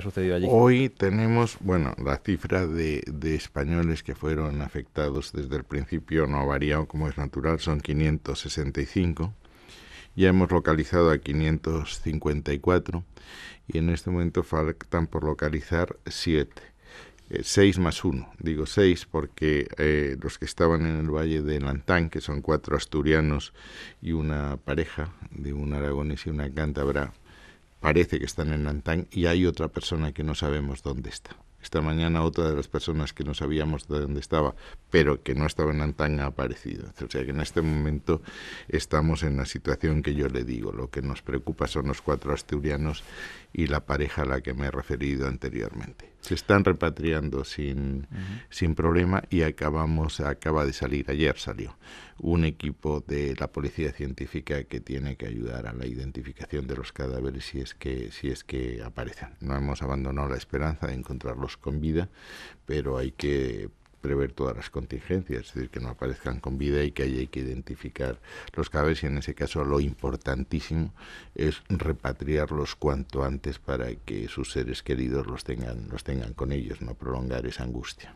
sucedido allí? Hoy tenemos, bueno, la cifra de, españoles que fueron afectados desde el principio no ha variado como es natural, son 565. Ya hemos localizado a 554 y en este momento faltan por localizar 7. 6 eh, más 1, digo 6 porque eh, los que estaban en el Valle de Lantán, que son cuatro asturianos y una pareja de un aragonés y una cántabra, parece que están en Nantang y hay otra persona que no sabemos dónde está. Esta mañana otra de las personas que no sabíamos de dónde estaba, pero que no estaba en Nantang, ha aparecido. O sea que en este momento estamos en la situación que yo le digo. Lo que nos preocupa son los cuatro asturianos y la pareja a la que me he referido anteriormente. Se están repatriando sin, sin problema y acabamos, acaba de salir, ayer salió, un equipo de la policía científica que tiene que ayudar a la identificación de los cadáveres si es que, si es que aparecen. No hemos abandonado la esperanza de encontrarlos con vida, pero hay que prever todas las contingencias, es decir, que no aparezcan con vida y que haya que identificar los cadáveres y en ese caso lo importantísimo es repatriarlos cuanto antes para que sus seres queridos los tengan, los tengan con ellos, no prolongar esa angustia.